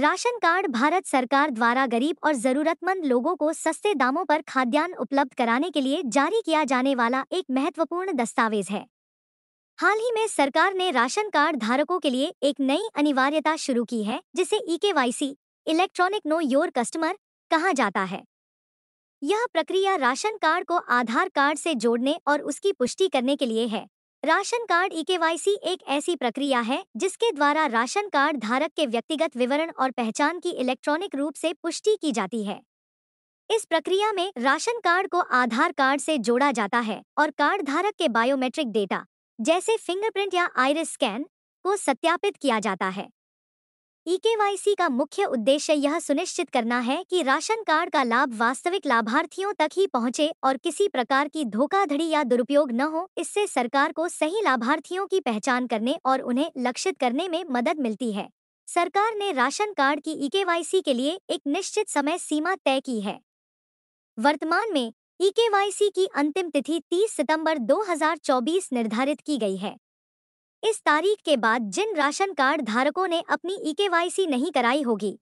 ration card Bharat सरकार द्वारा गरीब और जरूरतमंद लोगों को सस्ते दामों पर खाद्यान्न उपलब्ध कराने के लिए जारी किया जाने वाला एक महत्वपूर्ण दस्तावेज है हाल ही में सरकार ने राशन कार्ड धारकों के लिए एक नई अनिवार्यता शुरू की है जिसे eKYC electronic know your customer कहा जाता है यह प्रक्रिया राशन कार्ड को आधार कार्ड से जोड़ने और उसकी पुष्टि करने के लिए है राशन कार्ड ईकेवाईसी एक ऐसी प्रक्रिया है जिसके द्वारा राशन कार्ड धारक के व्यक्तिगत विवरण और पहचान की इलेक्ट्रॉनिक रूप से पुष्टि की जाती है इस प्रक्रिया में राशन कार्ड को आधार कार्ड से जोड़ा जाता है और कार्ड धारक के बायोमेट्रिक डेटा जैसे फिंगरप्रिंट या आयरिस स्कैन को सत्यापित किया जाता है ईकेवाईसी e का मुख्य उद्देश्य यह सुनिश्चित करना है कि राशन कार्ड का लाभ वास्तविक लाभार्थियों तक ही पहुंचे और किसी प्रकार की धोखाधड़ी या दुरुपयोग न हो इससे सरकार को सही लाभार्थियों की पहचान करने और उन्हें लक्षित करने में मदद मिलती है सरकार ने राशन कार्ड की ईकेवाईसी e के लिए एक निश्चित समय सीमा तय की है वर्तमान में ईकेवाईसी e की अंतिम तिथि 30 सितंबर 2024 निर्धारित की गई है इस तारीख के बाद जिन राशन कार्ड धारकों ने अपनी के नहीं कराई होगी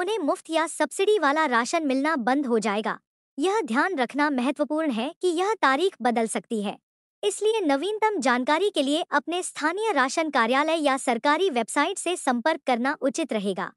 उन्हें मुफ्त या सब्सिडी वाला राशन मिलना बंद हो जाएगा यह ध्यान रखना महत्वपूर्ण है कि यह तारीख बदल सकती है इसलिए नवीनतम जानकारी के लिए अपने स्थानीय राशन कार्यालय या सरकारी वेबसाइट से संपर्क करना उचित रहेगा